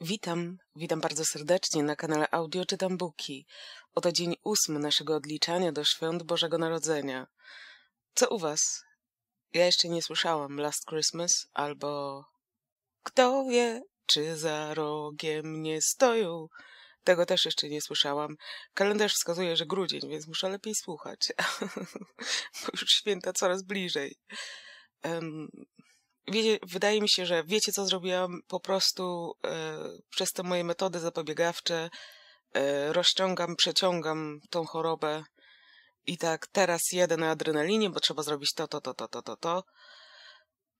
Witam, witam bardzo serdecznie na kanale Audio Czytam Buki. Oto dzień ósmy naszego odliczania do świąt Bożego Narodzenia. Co u was? Ja jeszcze nie słyszałam Last Christmas albo... Kto wie, czy za rogiem nie stoją? Tego też jeszcze nie słyszałam. Kalendarz wskazuje, że grudzień, więc muszę lepiej słuchać. Bo już święta coraz bliżej. Um, wydaje mi się, że wiecie, co zrobiłam. Po prostu e, przez te moje metody zapobiegawcze e, rozciągam, przeciągam tą chorobę. I tak teraz jedę na adrenalinie, bo trzeba zrobić to, to, to, to, to, to, to.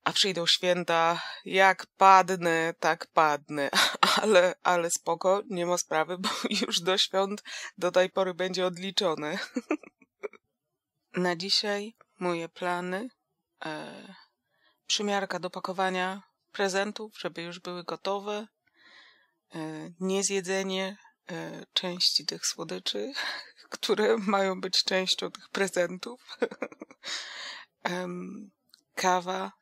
A przyjdą święta, jak padnę, tak padnę. Ale, ale spoko, nie ma sprawy, bo już do świąt do tej pory będzie odliczone. na dzisiaj moje plany. E, przymiarka do pakowania prezentów, żeby już były gotowe, e, niezjedzenie e, części tych słodyczy, które mają być częścią tych prezentów. Kawa,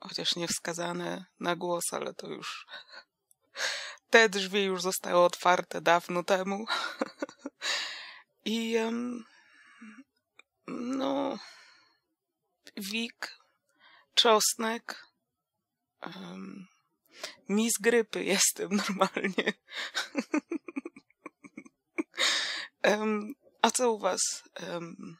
chociaż nie wskazane na głos, ale to już. Te drzwi już zostały otwarte dawno temu. I no. Wik czosnek. Um, grypy jestem normalnie. um, a co u was? Um,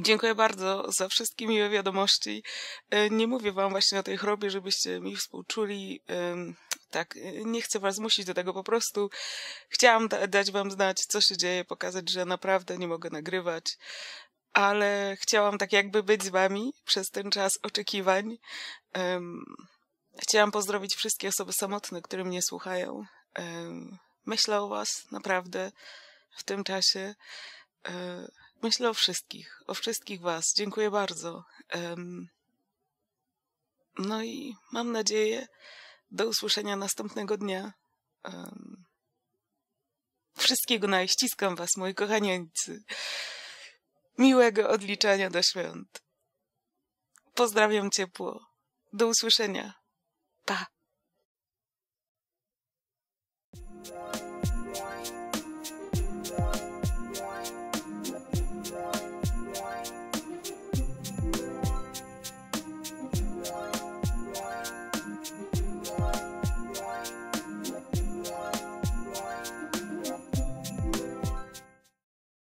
Dziękuję bardzo za wszystkie miłe wiadomości. E, nie mówię wam właśnie o tej chorobie, żebyście mi współczuli. Tak, e, nie chcę was zmusić do tego po prostu. Chciałam da dać wam znać, co się dzieje, pokazać, że naprawdę nie mogę nagrywać ale chciałam tak jakby być z wami przez ten czas oczekiwań. Um, chciałam pozdrowić wszystkie osoby samotne, które mnie słuchają. Um, myślę o was naprawdę w tym czasie. Um, myślę o wszystkich, o wszystkich was. Dziękuję bardzo. no i mam nadzieję do usłyszenia następnego dnia. Wszystkiego najściskam was, moi kochanieńcy miłego odliczania do świąt. Pozdrawiam ciepło. Do usłyszenia. Pa.